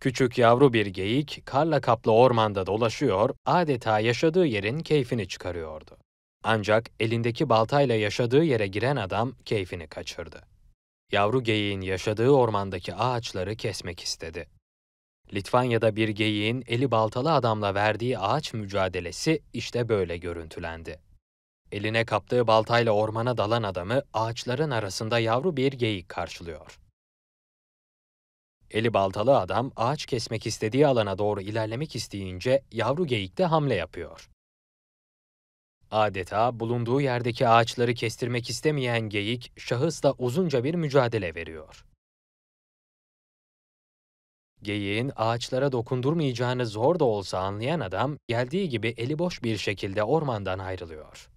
Küçük yavru bir geyik karla kaplı ormanda dolaşıyor, adeta yaşadığı yerin keyfini çıkarıyordu. Ancak elindeki baltayla yaşadığı yere giren adam keyfini kaçırdı. Yavru geyiğin yaşadığı ormandaki ağaçları kesmek istedi. Litvanya'da bir geyiğin eli baltalı adamla verdiği ağaç mücadelesi işte böyle görüntülendi. Eline kaptığı baltayla ormana dalan adamı ağaçların arasında yavru bir geyik karşılıyor. Eli baltalı adam ağaç kesmek istediği alana doğru ilerlemek isteyince yavru geyik de hamle yapıyor. Adeta bulunduğu yerdeki ağaçları kestirmek istemeyen geyik şahısla uzunca bir mücadele veriyor. Geyiğin ağaçlara dokundurmayacağını zor da olsa anlayan adam geldiği gibi eli boş bir şekilde ormandan ayrılıyor.